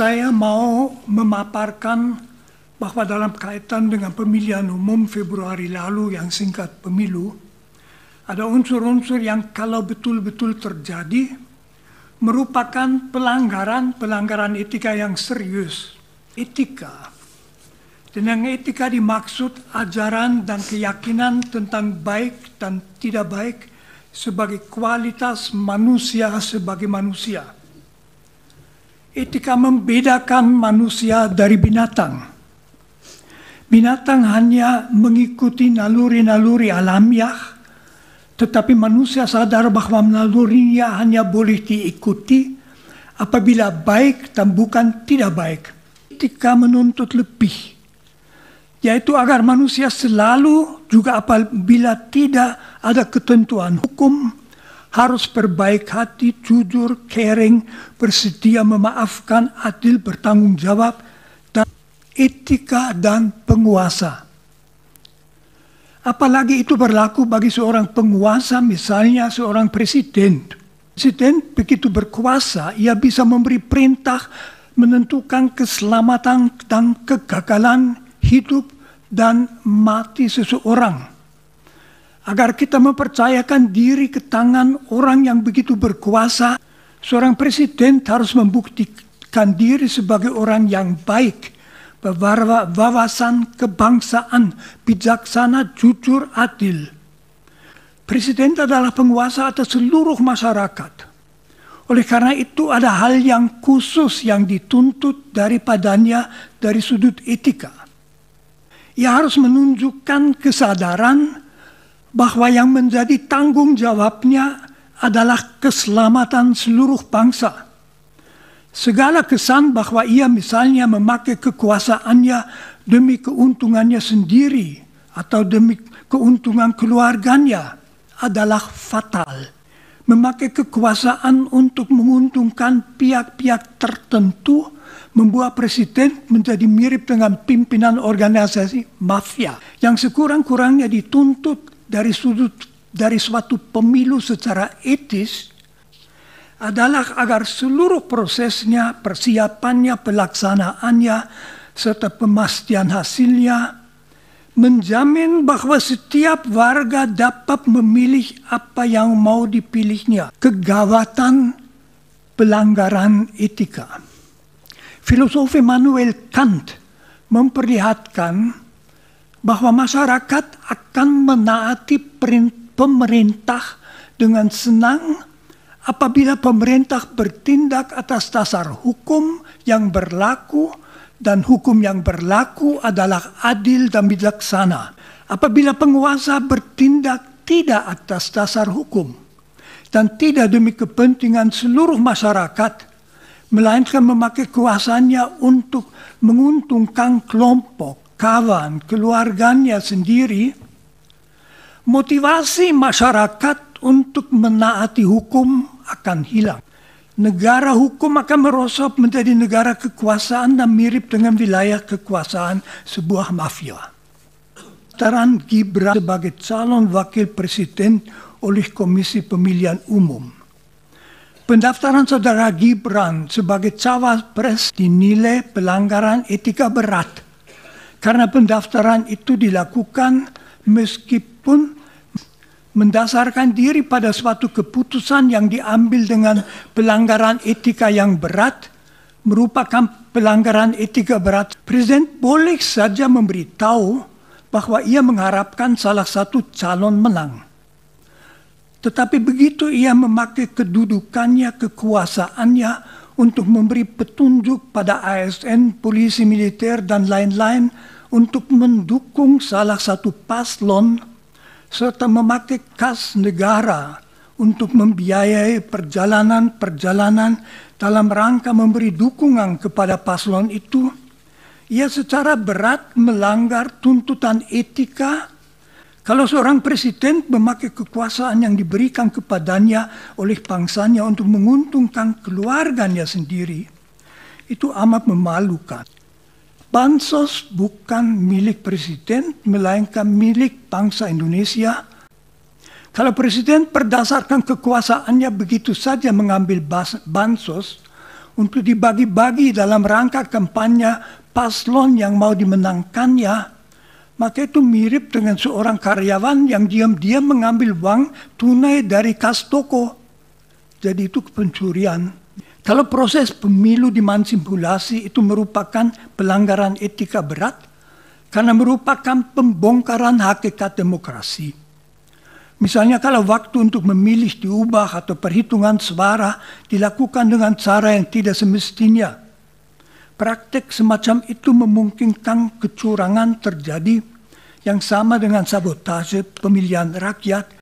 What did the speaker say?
saya mau memaparkan bahwa dalam kaitan dengan pemilihan umum Februari lalu yang singkat pemilu, ada unsur-unsur yang kalau betul-betul terjadi merupakan pelanggaran-pelanggaran etika yang serius. Etika. Dengan etika dimaksud ajaran dan keyakinan tentang baik dan tidak baik sebagai kualitas manusia sebagai manusia etika membedakan manusia dari binatang. Binatang hanya mengikuti naluri-naluri alamiah, tetapi manusia sadar bahwa nalurinya hanya boleh diikuti apabila baik dan bukan tidak baik. Etika menuntut lebih, yaitu agar manusia selalu juga apabila tidak ada ketentuan hukum harus berbaik hati, jujur, caring, bersedia memaafkan, adil, bertanggung jawab, dan etika dan penguasa. Apalagi itu berlaku bagi seorang penguasa, misalnya seorang presiden. Presiden begitu berkuasa, ia bisa memberi perintah menentukan keselamatan dan kegagalan hidup dan mati seseorang agar kita mempercayakan diri ke tangan orang yang begitu berkuasa. Seorang presiden harus membuktikan diri sebagai orang yang baik, berwawasan wawasan kebangsaan, bijaksana, jujur, adil. Presiden adalah penguasa atas seluruh masyarakat. Oleh karena itu ada hal yang khusus yang dituntut daripadanya dari sudut etika. Ia harus menunjukkan kesadaran bahwa yang menjadi tanggung jawabnya adalah keselamatan seluruh bangsa. Segala kesan bahwa ia misalnya memakai kekuasaannya demi keuntungannya sendiri atau demi keuntungan keluarganya adalah fatal. Memakai kekuasaan untuk menguntungkan pihak-pihak tertentu membuat presiden menjadi mirip dengan pimpinan organisasi mafia yang sekurang-kurangnya dituntut dari sudut dari suatu pemilu secara etis adalah agar seluruh prosesnya, persiapannya, pelaksanaannya, serta pemastian hasilnya menjamin bahwa setiap warga dapat memilih apa yang mau dipilihnya. Kegawatan pelanggaran etika. Filosofi Manuel Kant memperlihatkan bahwa masyarakat akan menaati pemerintah dengan senang apabila pemerintah bertindak atas dasar hukum yang berlaku dan hukum yang berlaku adalah adil dan bijaksana. Apabila penguasa bertindak tidak atas dasar hukum dan tidak demi kepentingan seluruh masyarakat, melainkan memakai kuasanya untuk menguntungkan kelompok kawan keluarganya sendiri, motivasi masyarakat untuk menaati hukum akan hilang. Negara hukum akan merosot menjadi negara kekuasaan dan mirip dengan wilayah kekuasaan sebuah mafia. Taran Gibran sebagai calon wakil presiden oleh Komisi Pemilihan Umum. Pendaftaran saudara Gibran sebagai cawapres dinilai pelanggaran etika berat karena pendaftaran itu dilakukan meskipun mendasarkan diri pada suatu keputusan yang diambil dengan pelanggaran etika yang berat, merupakan pelanggaran etika berat. Presiden boleh saja memberitahu bahwa ia mengharapkan salah satu calon menang. Tetapi begitu ia memakai kedudukannya, kekuasaannya untuk memberi petunjuk pada ASN, polisi militer, dan lain-lain untuk mendukung salah satu paslon serta memakai kas negara untuk membiayai perjalanan-perjalanan dalam rangka memberi dukungan kepada paslon itu, ia secara berat melanggar tuntutan etika kalau seorang presiden memakai kekuasaan yang diberikan kepadanya oleh bangsanya untuk menguntungkan keluarganya sendiri, itu amat memalukan. Bansos bukan milik presiden, melainkan milik bangsa Indonesia. Kalau presiden berdasarkan kekuasaannya begitu saja mengambil bansos untuk dibagi-bagi dalam rangka kampanye paslon yang mau dimenangkannya, maka itu mirip dengan seorang karyawan yang diam-diam mengambil uang tunai dari kas toko. Jadi itu pencurian. Kalau proses pemilu dimansimulasi itu merupakan pelanggaran etika berat karena merupakan pembongkaran hakikat demokrasi. Misalnya kalau waktu untuk memilih diubah atau perhitungan suara dilakukan dengan cara yang tidak semestinya, Praktik semacam itu memungkinkan kecurangan terjadi yang sama dengan sabotase pemilihan rakyat